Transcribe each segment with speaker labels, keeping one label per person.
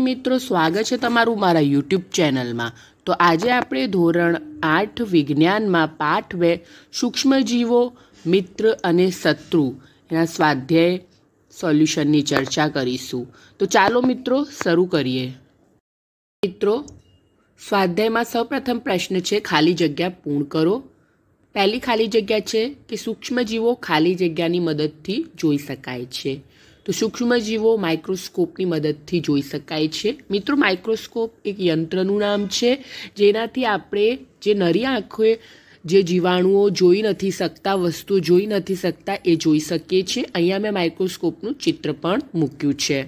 Speaker 1: મિત્રો સ્વાગત છે તમારું મારા યુટ્યુબ ચેનલમાં તો આજે આપણે ધોરણ આઠ વિજ્ઞાનમાં પાઠ બે સૂક્ષ્મજીવો મિત્ર અને શત્રુ એના સ્વાધ્યાય સોલ્યુશનની ચર્ચા કરીશું તો ચાલો મિત્રો શરૂ કરીએ મિત્રો સ્વાધ્યાયમાં સૌપ્રથમ પ્રશ્ન છે ખાલી જગ્યા પૂર્ણ કરો પહેલી ખાલી જગ્યા છે કે સૂક્ષ્મજીવો ખાલી જગ્યાની મદદથી જોઈ શકાય છે તો સૂક્ષ્મજીવો માઇક્રોસ્કોપની મદદથી જોઈ શકાય છે મિત્રો માઇક્રોસ્કોપ એક યંત્રનું નામ છે જેનાથી આપણે જે નરી આંખોએ જે જીવાણુઓ જોઈ નથી શકતા વસ્તુ જોઈ નથી શકતા એ જોઈ શકીએ છીએ અહીંયા મેં માઇક્રોસ્કોપનું ચિત્ર પણ મૂક્યું છે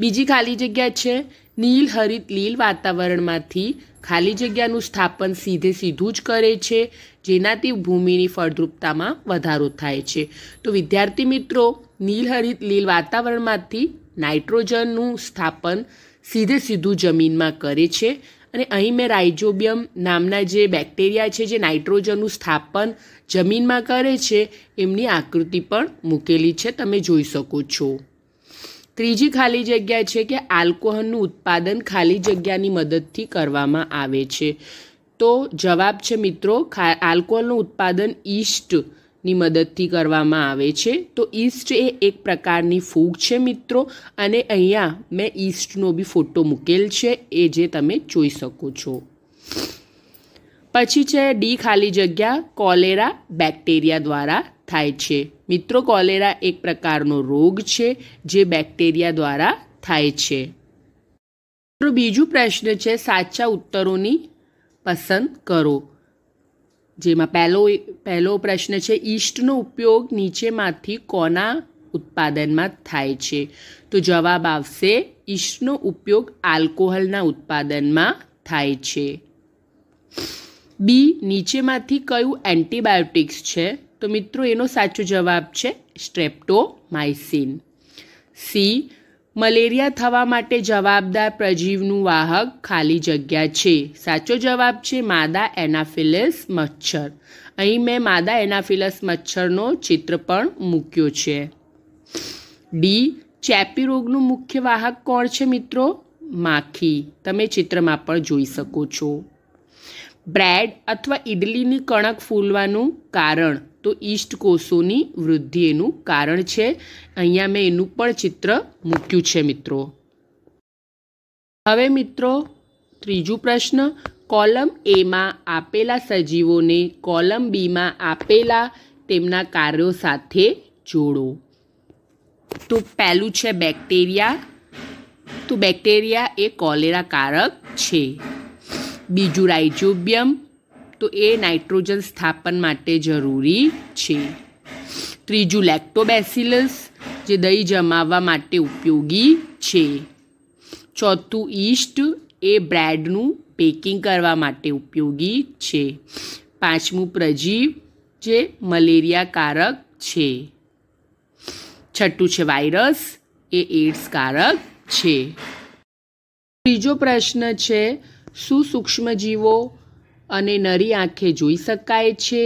Speaker 1: બીજી ખાલી જગ્યા છે નીલ હરિત લીલ વાતાવરણમાંથી ખાલી જગ્યાનું સ્થાપન સીધે સીધું જ કરે છે જેનાથી ભૂમિની ફળદ્રુપતામાં વધારો થાય છે તો વિદ્યાર્થી મિત્રો નીલહરિત લીલ વાતાવરણમાંથી નાઇટ્રોજનનું સ્થાપન સીધે સીધું જમીનમાં કરે છે અને અહીં મેં રાઇઝોબિયમ નામના જે બેક્ટેરિયા છે જે નાઇટ્રોજનનું સ્થાપન જમીનમાં કરે છે એમની આકૃતિ પણ મૂકેલી છે તમે જોઈ શકો છો ત્રીજી ખાલી જગ્યા છે કે આલ્કોહોલનું ઉત્પાદન ખાલી જગ્યાની મદદથી કરવામાં આવે છે તો જવાબ છે મિત્રો ખા આલ્કોહોલનું ઉત્પાદન ઈસ્ટ ની મદદથી કરવામાં આવે છે તો ઈસ્ટ એ એક પ્રકારની ફૂગ છે મિત્રો અને અહીંયા મેં ઈસ્ટનો બી ફોટો મૂકેલ છે એ જે તમે જોઈ શકો છો પછી છે ડી ખાલી જગ્યા કોલેરા બેક્ટેરિયા દ્વારા થાય છે મિત્રો કોલેરા એક પ્રકારનો રોગ છે જે બેક્ટેરિયા દ્વારા થાય છે બીજો પ્રશ્ન છે સાચા ઉત્તરોની પસંદ કરો જેમાં પહેલો પહેલો પ્રશ્ન છે ઈસ્ટનો ઉપયોગ નીચેમાંથી કોના ઉત્પાદનમાં થાય છે તો જવાબ આવશે ઈસ્ટનો ઉપયોગ આલ્કોહોલના ઉત્પાદનમાં થાય છે બી નીચેમાંથી કયું એન્ટીબાયોટિક્સ છે તો મિત્રો એનો સાચો જવાબ છે સ્ટ્રેપ્ટોમાઇસિન સી મલેરિયા થવા માટે જવાબદાર પ્રજીવનું વાહક ખાલી જગ્યા છે સાચો જવાબ છે માદા એનાફિલસ મચ્છર અહીં મેં માદા એનાફિલસ મચ્છરનો ચિત્ર પણ મૂક્યો છે ડી ચેપી રોગનું મુખ્ય વાહક કોણ છે મિત્રો માખી તમે ચિત્રમાં પણ જોઈ શકો છો બ્રેડ અથવા ઈડલીની કણક ફૂલવાનું કારણ તો ઈષ્ટ કોષોની વૃદ્ધિ એનું કારણ છે અહીંયા મેં એનું પણ ચિત્ર મૂક્યું છે મિત્રો હવે મિત્રો ત્રીજું પ્રશ્ન કોલમ એમાં આપેલા સજીવોને કોલમ બીમાં આપેલા તેમના કાર્યો સાથે જોડો તો પહેલું છે બેક્ટેરિયા તો બેક્ટેરિયા એ કોલેરા કારક છે બીજું રાઇઝોબિયમ તો એ નાઇટ્રોજન સ્થાપન માટે જરૂરી છે ત્રીજું લેક્ટોબેસિલસ જે દહીં જમાવવા માટે ઉપયોગી છે ચોથું ઈસ્ટ એ બ્રેડનું પેકિંગ કરવા માટે ઉપયોગી છે પાંચમું પ્રજીવ જે મલેરિયાકારક છે છઠ્ઠું છે વાયરસ એ એડ્સકારક છે ત્રીજો પ્રશ્ન છે શું સૂક્ષ્મજીવો અને નરી આંખે જોઈ શકાય છે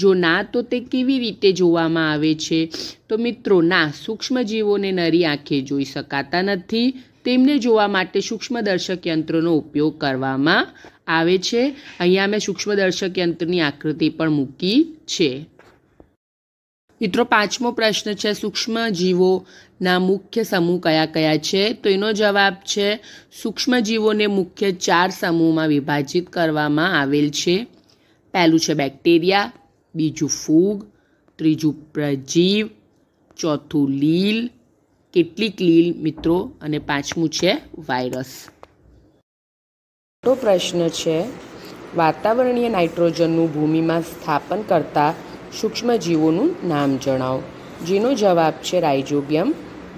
Speaker 1: જો ના તો તે કેવી રીતે જોવામાં આવે છે તો મિત્રો ના સૂક્ષ્મજીવોને નરી આંખે જોઈ શકાતા નથી તેમને જોવા માટે સૂક્ષ્મદર્શક યંત્રોનો ઉપયોગ કરવામાં આવે છે અહીંયા મેં સૂક્ષ્મદર્શક યંત્રની આકૃતિ પણ મૂકી છે મિત્રો પાંચમો પ્રશ્ન છે સૂક્ષ્મ જીવોના મુખ્ય સમૂહ કયા કયા છે તો એનો જવાબ છે સૂક્ષ્મ જીવોને મુખ્ય ચાર સમૂહમાં વિભાજિત કરવામાં આવેલ છે પહેલું છે બેક્ટેરિયા બીજું ફૂગ ત્રીજું પ્રજીવ ચોથું લીલ કેટલીક લીલ મિત્રો અને પાંચમું છે વાયરસ પ્રશ્ન છે વાતાવરણીય નાઇટ્રોજનનું ભૂમિમાં સ્થાપન કરતા સૂક્ષ્મજીવોનું નામ જણાવો જેનો જવાબ છે રાઇઝોબિયમ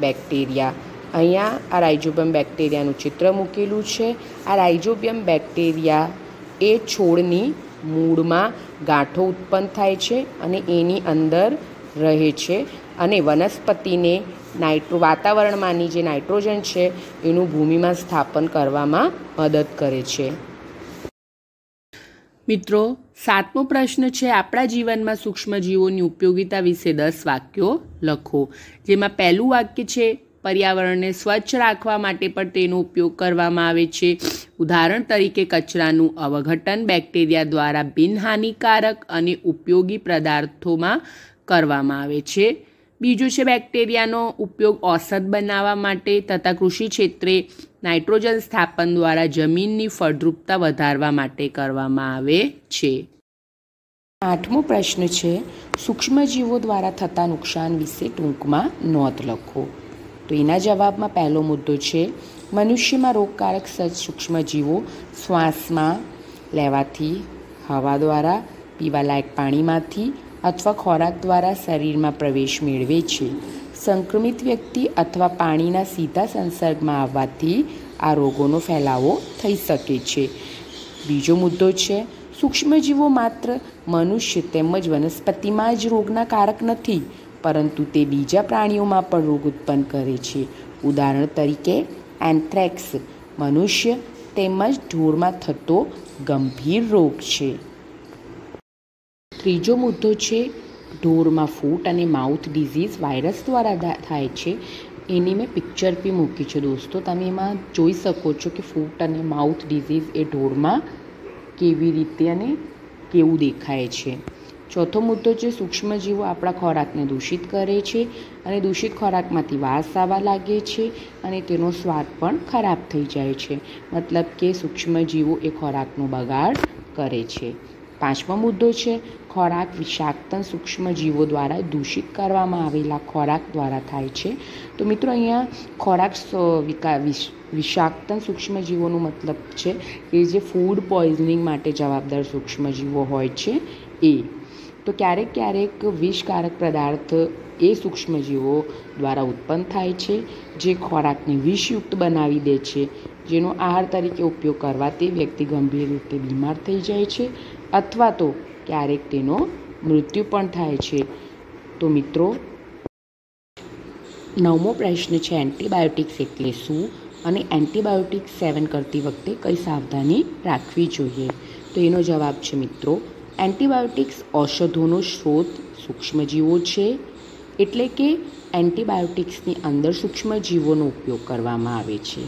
Speaker 1: બેક્ટેરિયા અહીંયા આ રાઇઝોબિયમ બેક્ટેરિયાનું ચિત્ર મૂકેલું છે આ રાઇઝોબિયમ બેક્ટેરિયા એ છોડની મૂળમાં ગાંઠો ઉત્પન્ન થાય છે અને એની અંદર રહે છે અને વનસ્પતિને નાઇટ્રો વાતાવરણમાંની જે નાઇટ્રોજન છે એનું ભૂમિમાં સ્થાપન કરવામાં મદદ કરે છે મિત્રો સાતમો પ્રશ્ન છે આપણા જીવનમાં સૂક્ષ્મજીવોની ઉપયોગિતા વિશે દસ વાક્યો લખો જેમાં પહેલું વાક્ય છે પર્યાવરણને સ્વચ્છ રાખવા માટે પણ તેનો ઉપયોગ કરવામાં આવે છે ઉદાહરણ તરીકે કચરાનું અવઘટન બેક્ટેરિયા દ્વારા બિનહાનિકારક અને ઉપયોગી પદાર્થોમાં કરવામાં આવે છે બીજું છે બેક્ટેરિયાનો ઉપયોગ ઔષધ બનાવવા માટે તથા કૃષિ ક્ષેત્રે નાઇટ્રોજન સ્થાપન દ્વારા જમીનની ફળદ્રુપતા વધારવા માટે કરવામાં આવે છે આઠમો પ્રશ્ન છે સૂક્ષ્મજીવો દ્વારા થતા નુકસાન વિશે ટૂંકમાં નોંધ લખો તો એના જવાબમાં પહેલો મુદ્દો છે મનુષ્યમાં રોગકારક સજ સૂક્ષ્મજીવો શ્વાસમાં લેવાથી હવા દ્વારા પીવાલાયક પાણીમાંથી અથવા ખોરાક દ્વારા શરીરમાં પ્રવેશ મેળવે છે સંક્રમિત વ્યક્તિ અથવા પાણીના સીધા સંસર્ગમાં આવવાથી આ રોગોનો ફેલાવો થઈ શકે છે બીજો મુદ્દો છે સૂક્ષ્મજીવો માત્ર મનુષ્ય તેમજ વનસ્પતિમાં જ રોગના કારક નથી પરંતુ તે બીજા પ્રાણીઓમાં પણ રોગ ઉત્પન્ન કરે છે ઉદાહરણ તરીકે એન્થ્રેક્સ મનુષ્ય તેમજ ઢોરમાં થતો ગંભીર રોગ છે ત્રીજો મુદ્દો છે ઢોરમાં ફૂટ અને માઉથ ડિઝીઝ વાયરસ દ્વારા થાય છે એની મેં પિક્ચર બી મૂકી છે દોસ્તો તમે એમાં જોઈ શકો છો કે ફૂટ અને માઉથ ડિઝીઝ એ ઢોરમાં કેવી રીતે અને કેવું દેખાય છે ચોથો મુદ્દો છે સૂક્ષ્મજીવો આપણા ખોરાકને દૂષિત કરે છે અને દૂષિત ખોરાકમાંથી વાસ આવવા લાગે છે અને તેનો સ્વાદ પણ ખરાબ થઈ જાય છે મતલબ કે સૂક્ષ્મજીવો એ ખોરાકનો બગાડ કરે છે પાંચમો મુદ્દો છે ખોરાક વિષાક્તન સૂક્ષ્મજીવો દ્વારા દૂષિત કરવામાં આવેલા ખોરાક દ્વારા થાય છે તો મિત્રો અહીંયા ખોરાક વિકા વિષાક્તન સૂક્ષ્મજીવોનું મતલબ છે કે જે ફૂડ પોઈઝનિંગ માટે જવાબદાર સૂક્ષ્મજીવો હોય છે એ તો ક્યારેક ક્યારેક વિષકારક પદાર્થ એ સૂક્ષ્મજીવો દ્વારા ઉત્પન્ન થાય છે જે ખોરાકને વિષયુક્ત બનાવી દે છે જેનો આહાર તરીકે ઉપયોગ કરવા તે વ્યક્તિ ગંભીર રીતે બીમાર થઈ જાય છે અથવા તો ક્યારેક તેનો મૃત્યુ પણ થાય છે તો મિત્રો નવમો પ્રશ્ન છે એન્ટીબાયોટિક્સ એટલે શું અને એન્ટીબાયોટિક્સ સેવન કરતી વખતે કઈ સાવધાની રાખવી જોઈએ તો એનો જવાબ છે મિત્રો એન્ટીબાયોટિક્સ ઔષધોનો સ્ત્રોત સૂક્ષ્મજીવો છે એટલે કે એન્ટીબાયોટિક્સની અંદર સૂક્ષ્મજીવોનો ઉપયોગ કરવામાં આવે છે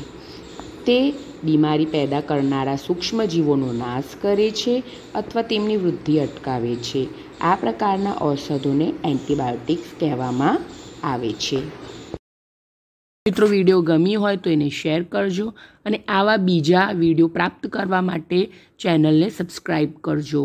Speaker 1: તે બીમારી પેદા કરનારા સૂક્ષ્મજીવોનો નાશ કરે છે અથવા તેમની વૃદ્ધિ અટકાવે છે આ પ્રકારના ઔષધોને એન્ટીબાયોટિક્સ કહેવામાં આવે છે મિત્રો વિડીયો ગમી હોય તો એને શેર કરજો અને આવા બીજા વિડીયો પ્રાપ્ત કરવા માટે ચેનલને સબસ્ક્રાઈબ કરજો